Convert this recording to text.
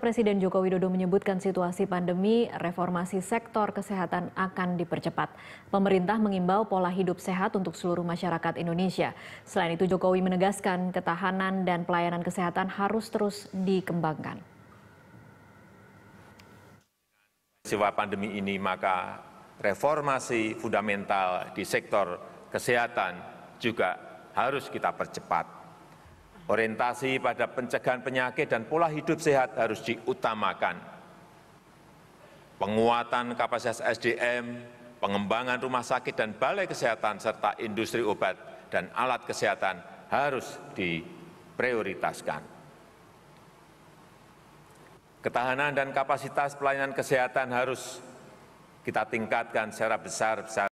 Presiden Joko Widodo menyebutkan situasi pandemi, reformasi sektor kesehatan akan dipercepat. Pemerintah mengimbau pola hidup sehat untuk seluruh masyarakat Indonesia. Selain itu, Jokowi menegaskan ketahanan dan pelayanan kesehatan harus terus dikembangkan. Siwa pandemi ini, maka reformasi fundamental di sektor kesehatan juga harus kita percepat. Orientasi pada pencegahan penyakit dan pola hidup sehat harus diutamakan. Penguatan kapasitas SDM, pengembangan rumah sakit dan balai kesehatan, serta industri obat dan alat kesehatan harus diprioritaskan. Ketahanan dan kapasitas pelayanan kesehatan harus kita tingkatkan secara besar-besar.